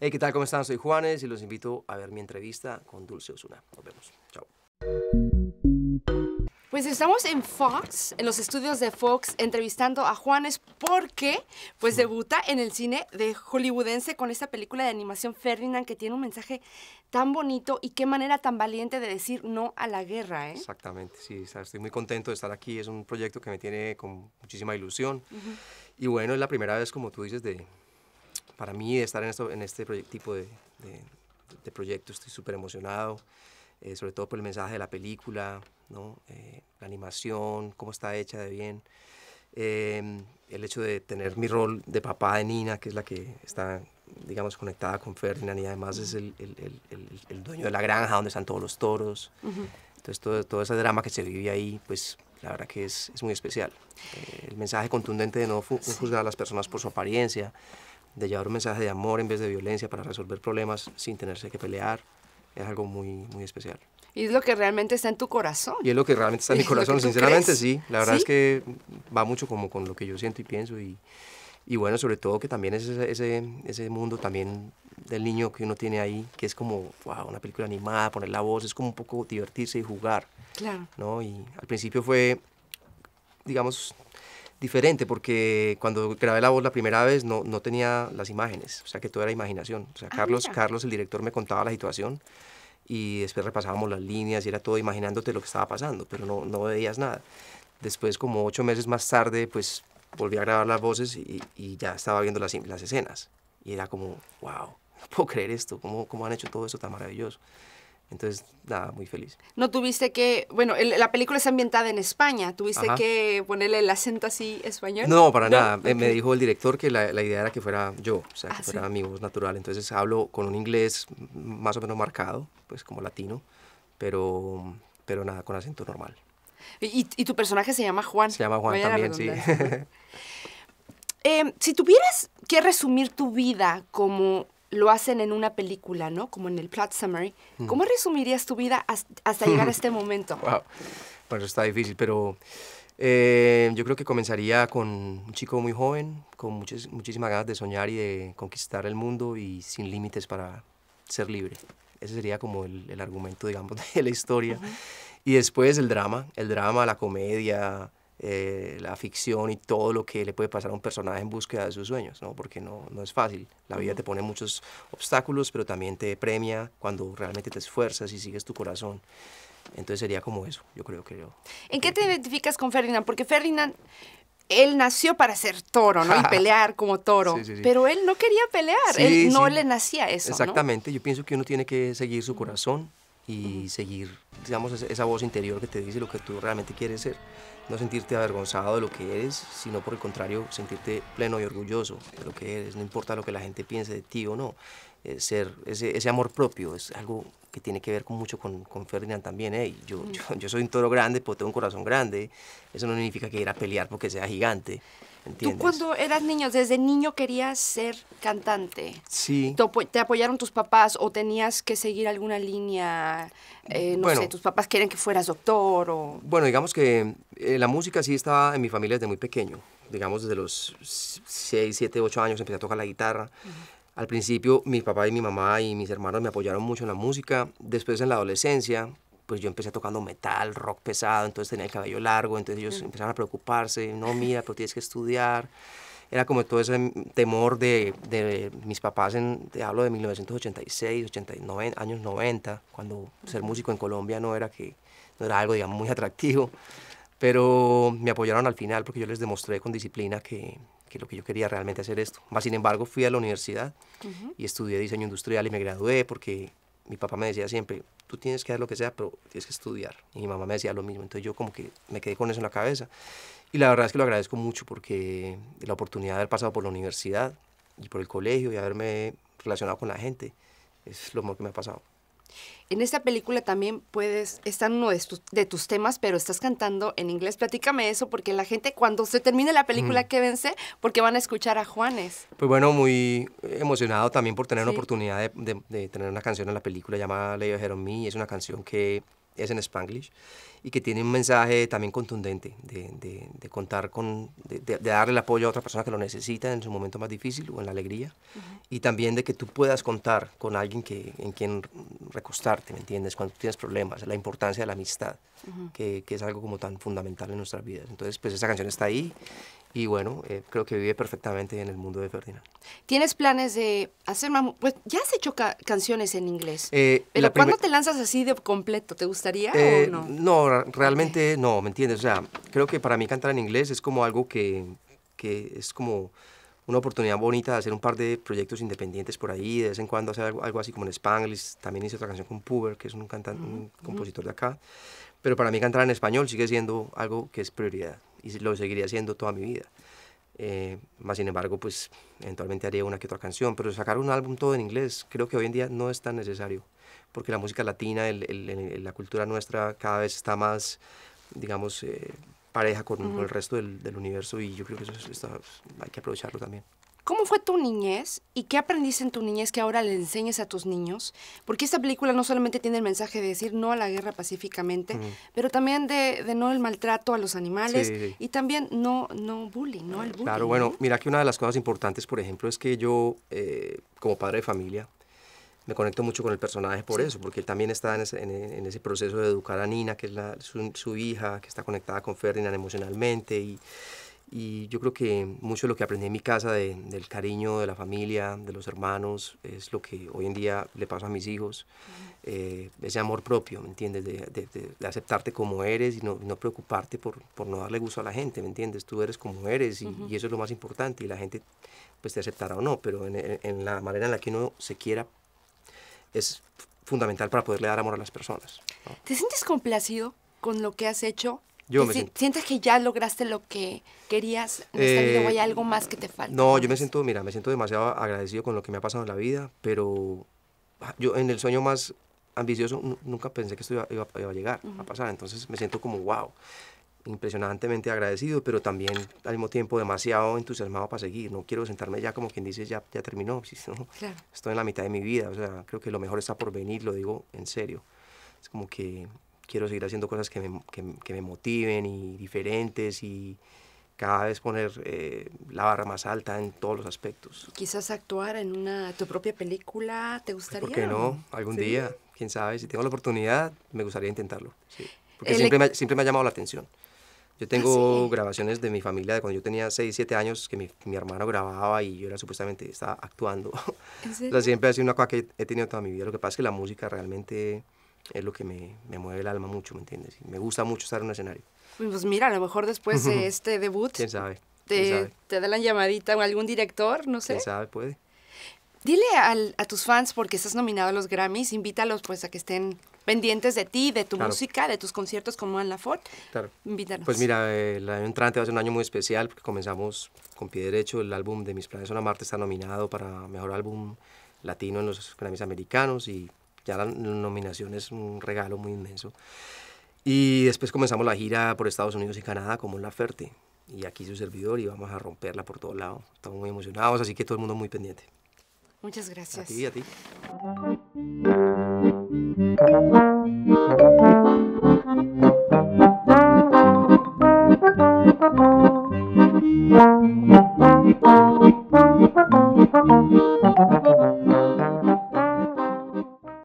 Hey, ¿qué tal? ¿Cómo están? Soy Juanes y los invito a ver mi entrevista con Dulce Osuna. Nos vemos. Chao. Pues estamos en Fox, en los estudios de Fox, entrevistando a Juanes porque pues debuta en el cine de hollywoodense con esta película de animación Ferdinand que tiene un mensaje tan bonito y qué manera tan valiente de decir no a la guerra, ¿eh? Exactamente, sí, estoy muy contento de estar aquí, es un proyecto que me tiene con muchísima ilusión y bueno, es la primera vez, como tú dices, de, para mí estar en, esto, en este tipo de, proyecto estoy súper emocionado, eh, sobre todo por el mensaje de la película, eh, la animación, cómo está hecha de bien. Em, el hecho de tener mi rol de papá de Nina, que es la que está, digamos, conectada con Ferdinand y además es el, dueño de la granja donde están todos los toros. Entonces, todo, ese drama que se vive ahí, pues la verdad que es, muy especial. Eh, el mensaje contundente de no juzgar a las personas por su apariencia, de llevar un mensaje de amor en vez de violencia para resolver problemas sin tenerse que pelear, es algo muy, muy especial. Y es lo que realmente está en tu corazón. Y es lo que realmente está en mi corazón, sinceramente sí. La verdad es que va mucho como con lo que yo siento y pienso. Y, y bueno, sobre todo que también es ese, ese, ese, mundo también del niño que uno tiene ahí, que es como una película animada, poner la voz, es como un poco divertirse y jugar. Claro. ¿no? Y al principio fue, digamos, diferente porque cuando grabé la voz la primera vez no, no tenía las imágenes, o sea que todo era imaginación. O sea, ah, Carlos, Carlos, el director, me contaba la situación y después repasábamos las líneas y era todo imaginándote lo que estaba pasando, pero no, no veías nada. Después, como ocho meses más tarde, pues volví a grabar las voces y, y ya estaba viendo las, las escenas y era como, wow, no puedo creer esto, ¿cómo, cómo han hecho todo esto tan maravilloso? Entonces, nada, muy feliz. No tuviste que, bueno, la película está ambientada en España, ¿tuviste que ponerle el acento así español? No, para nada. Me dijo el director que la, idea era que fuera yo, o sea, que ah, fuera mi voz natural. Entonces hablo con un inglés más o menos marcado, pues como latino, pero, pero nada, con acento normal. ¿Y, tu personaje se llama Juan? Se llama Juan también, sí. Em, si tuvieras que resumir tu vida como lo hacen en una película, ¿no? Como en el plot summary. Mm. ¿Cómo resumirías tu vida hasta llegar a este momento? wow. Bueno, está difícil, pero eh, yo creo que comenzaría con un chico muy joven, con muchas, muchísimas ganas de soñar y de conquistar el mundo y sin límites para ser libre. Ese sería como el, argumento, digamos, de la historia. Y después el drama, el drama, la comedia, eh, la ficción y todo lo que le puede pasar a un personaje en búsqueda de sus sueños, ¿no? porque no, no es fácil. La vida te pone muchos obstáculos, pero también te premia cuando realmente te esfuerzas y sigues tu corazón. Entonces sería como eso, yo creo que yo. ¿En qué te identificas con Ferdinand? Porque Ferdinand, él nació para ser toro, ¿no? Y pelear como toro. Pero él no quería pelear, él no le nacía eso. Exactamente, yo pienso que uno tiene que seguir su corazón, y seguir, digamos, esa voz interior que te dice lo que tú realmente quieres ser. No sentirte avergonzado de lo que eres, sino por el contrario, sentirte pleno y orgulloso de lo que eres, no importa lo que la gente piense de ti o no. Eh, ser ese amor propio es algo tiene que ver con, mucho con, con Ferdinand también. ¿eh? Yo, yo, soy un toro grande, pero tengo un corazón grande. Eso no significa que ir a pelear porque sea gigante. ¿entiendes? Tú cuando eras niño, desde niño querías ser cantante. Sí. ¿Te apoyaron tus papás o tenías que seguir alguna línea? Eh, no sé, tus papás quieren que fueras doctor o... Bueno, digamos que eh, la música sí estaba en mi familia desde muy pequeño. Digamos, desde los 6, 7, 8 años empecé a tocar la guitarra. Al principio mi papá y mi mamá y mis hermanos me apoyaron mucho en la música. Después en la adolescencia, pues yo empecé tocando metal, rock pesado, entonces tenía el cabello largo, entonces ellos mm. empezaron a preocuparse, no, mira, pero tienes que estudiar. Era como todo ese temor de, mis papás, en, te hablo de 1986, 89, años 90, cuando ser músico en Colombia no era, que, no era algo, digamos, muy atractivo. Pero me apoyaron al final porque yo les demostré con disciplina que, que lo que yo quería realmente hacer esto. Más sin embargo, fui a la universidad y estudié diseño industrial y me gradué porque mi papá me decía siempre, tú tienes que hacer lo que sea, pero tienes que estudiar. Y mi mamá me decía lo mismo, entonces yo como que me quedé con eso en la cabeza. Y la verdad es que lo agradezco mucho porque la oportunidad de haber pasado por la universidad y por el colegio y haberme relacionado con la gente es lo mejor que me ha pasado. En esta película también puedes, está uno de, tus temas, pero estás cantando en inglés. Platícame eso, porque la gente cuando se termine la película, mm. quédense, porque van a escuchar a Juanes. Pues bueno, muy eh, emocionado también por tener la oportunidad de, tener una canción en la película llamada Ley de Jeromí. Es una canción que es en Spanglish, y que tiene un mensaje también contundente de, contar con, de, darle el apoyo a otra persona que lo necesita en su momento más difícil o en la alegría, y también de que tú puedas contar con alguien que, en quien recostarte, ¿me entiendes? Cuando tienes problemas, la importancia de la amistad, que, que, es algo como tan fundamental en nuestras vidas. Entonces, pues esa canción está ahí y bueno, eh, creo que vive perfectamente en el mundo de Ferdinand. ¿Tienes planes de hacer más? Pues ya has hecho canciones en inglés. Eh, cuándo te lanzas así de completo? ¿Te gustaría eh, o no? No, realmente no, ¿me entiendes? O sea, creo que para mí cantar en inglés es como algo que, que es como una oportunidad bonita de hacer un par de proyectos independientes por ahí, de vez en cuando hacer algo, así como en Spanglish. También hice otra canción con Puber, que es un, cantante, un compositor de acá. Pero para mí cantar en español sigue siendo algo que es prioridad y lo seguiría haciendo toda mi vida. Eh, más sin embargo, pues eventualmente haría una que otra canción, pero sacar un álbum todo en inglés creo que hoy en día no es tan necesario, porque la música latina, la cultura nuestra cada vez está más, digamos, eh, pareja con, el resto del, universo y yo creo que eso hay que aprovecharlo también. ¿Cómo fue tu niñez y qué aprendiste en tu niñez que ahora le enseñes a tus niños? Porque esta película no solamente tiene el mensaje de decir no a la guerra pacíficamente, pero también de, no el maltrato a los animales y también no, no bullying, no bullying. Claro, bueno, mira que una de las cosas importantes, por ejemplo, es que yo, eh, como padre de familia, me conecto mucho con el personaje por eso, porque él también está en ese, proceso de educar a Nina, que es su, su, hija, que está conectada con Ferdinand emocionalmente y y yo creo que mucho de lo que aprendí en mi casa, del cariño de la familia, de los hermanos, es lo que hoy en día le pasa a mis hijos. Eh, ese amor propio, ¿me entiendes? De, aceptarte como eres y no, preocuparte por, por, no darle gusto a la gente, ¿me entiendes? Tú eres como eres y, eso es lo más importante y la gente pues te aceptará o no, pero en, la manera en la que uno se quiera es fundamental para poderle dar amor a las personas. ¿Te sientes complacido con lo que has hecho yo ¿Sientes que ya lograste lo que querías en eh, hay algo más que te falta? No, yo me siento, mira, me siento demasiado agradecido con lo que me ha pasado en la vida, pero ah, yo en el sueño más ambicioso nunca pensé que esto iba, a llegar a pasar, entonces me siento como wow, impresionantemente agradecido, pero también al mismo tiempo demasiado entusiasmado para seguir, no quiero sentarme ya como quien dice ya, ya terminó, ¿No? estoy en la mitad de mi vida, o sea, creo que lo mejor está por venir, lo digo en serio, es como que quiero seguir haciendo cosas que me, que, que me motiven y diferentes y cada vez poner eh, la barra más alta en todos los aspectos. Quizás actuar en una tu propia película, ¿te pues, gustaría? ¿Por qué no? Algún día, quién sabe, si tengo la oportunidad, me gustaría intentarlo. Porque siempre, me, siempre me ha llamado la atención. Yo ah, tengo grabaciones de mi familia de cuando yo tenía 6, 7 años que mi, mi hermano grababa y yo era supuestamente estaba actuando. siempre ha sido una cosa que he tenido toda mi vida. Lo que pasa es que la música realmente es lo que me, mueve el alma mucho, ¿me entiendes? me gusta mucho estar en un escenario. Pues, pues mira, a lo mejor después de este debut... ¿Quién sabe? Te, da la llamadita a algún director, no sé. ¿Quién sabe? Puede. Dile a tus fans, porque estás nominado a los Grammys, invítalos pues a que estén pendientes de ti, de tu música, de tus conciertos como la Ford. Claro. Invítanos. Pues mira, el eh, año entrante va a ser un año muy especial porque comenzamos con pie derecho. El álbum de Mis Planes son a está nominado para Mejor Álbum Latino en los Grammys Americanos y ya la nominación es un regalo muy inmenso. Y después comenzamos la gira por Estados Unidos y Canadá como La Ferte. Y aquí su servidor y vamos a romperla por todos lados. Estamos muy emocionados, así que todo el mundo muy pendiente. Muchas gracias. A ti, a ti.